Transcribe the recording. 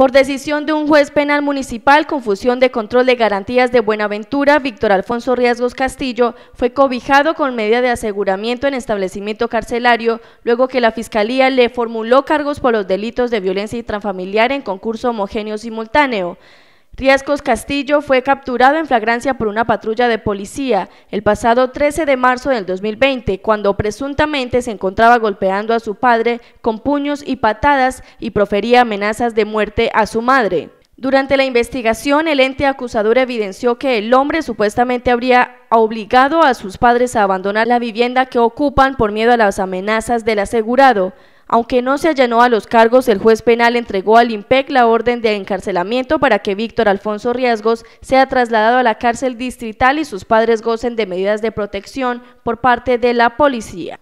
Por decisión de un juez penal municipal, con fusión de control de garantías de Buenaventura, Víctor Alfonso Riesgos Castillo fue cobijado con medida de aseguramiento en establecimiento carcelario, luego que la Fiscalía le formuló cargos por los delitos de violencia intrafamiliar en concurso homogéneo simultáneo. Riescos Castillo fue capturado en flagrancia por una patrulla de policía el pasado 13 de marzo del 2020, cuando presuntamente se encontraba golpeando a su padre con puños y patadas y profería amenazas de muerte a su madre. Durante la investigación, el ente acusador evidenció que el hombre supuestamente habría obligado a sus padres a abandonar la vivienda que ocupan por miedo a las amenazas del asegurado. Aunque no se allanó a los cargos, el juez penal entregó al IMPEC la orden de encarcelamiento para que Víctor Alfonso Riesgos sea trasladado a la cárcel distrital y sus padres gocen de medidas de protección por parte de la policía.